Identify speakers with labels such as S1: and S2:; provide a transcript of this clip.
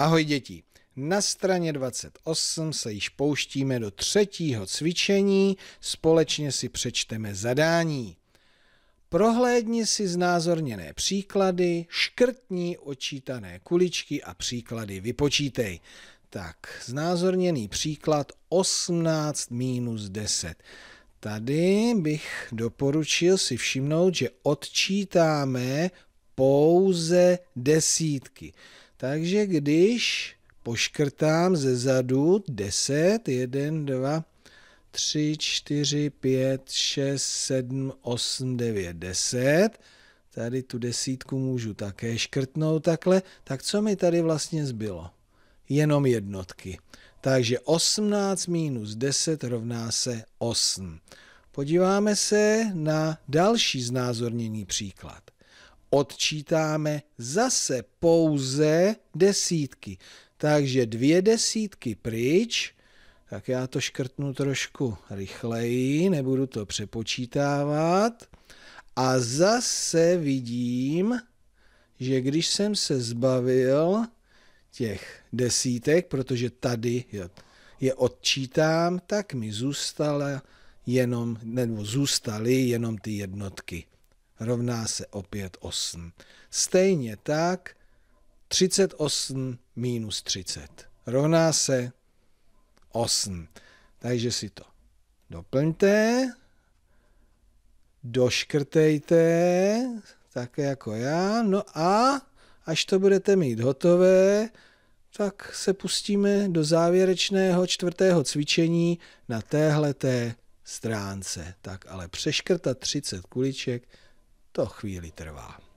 S1: Ahoj děti, na straně 28 se již pouštíme do třetího cvičení, společně si přečteme zadání. Prohlédni si znázorněné příklady, škrtní očítané kuličky a příklady vypočítej. Tak, znázorněný příklad 18 minus 10. Tady bych doporučil si všimnout, že odčítáme pouze desítky. Takže když poškrtám ze zadu 10, 1, 2, 3, 4, 5, 6, 7, 8, 9, 10, tady tu desítku můžu také škrtnout takhle, tak co mi tady vlastně zbylo? Jenom jednotky. Takže 18 minus 10 rovná se 8. Podíváme se na další znázornění příklad odčítáme zase pouze desítky. Takže dvě desítky pryč, tak já to škrtnu trošku rychleji, nebudu to přepočítávat. A zase vidím, že když jsem se zbavil těch desítek, protože tady je odčítám, tak mi zůstala jenom, nebo zůstaly jenom ty jednotky rovná se opět 8. Stejně tak 38 minus 30 rovná se 8. Takže si to doplňte, doškrtejte, také jako já, no a až to budete mít hotové, tak se pustíme do závěrečného čtvrtého cvičení na téhleté stránce. Tak ale přeškrtat 30 kuliček to chvíli trvá.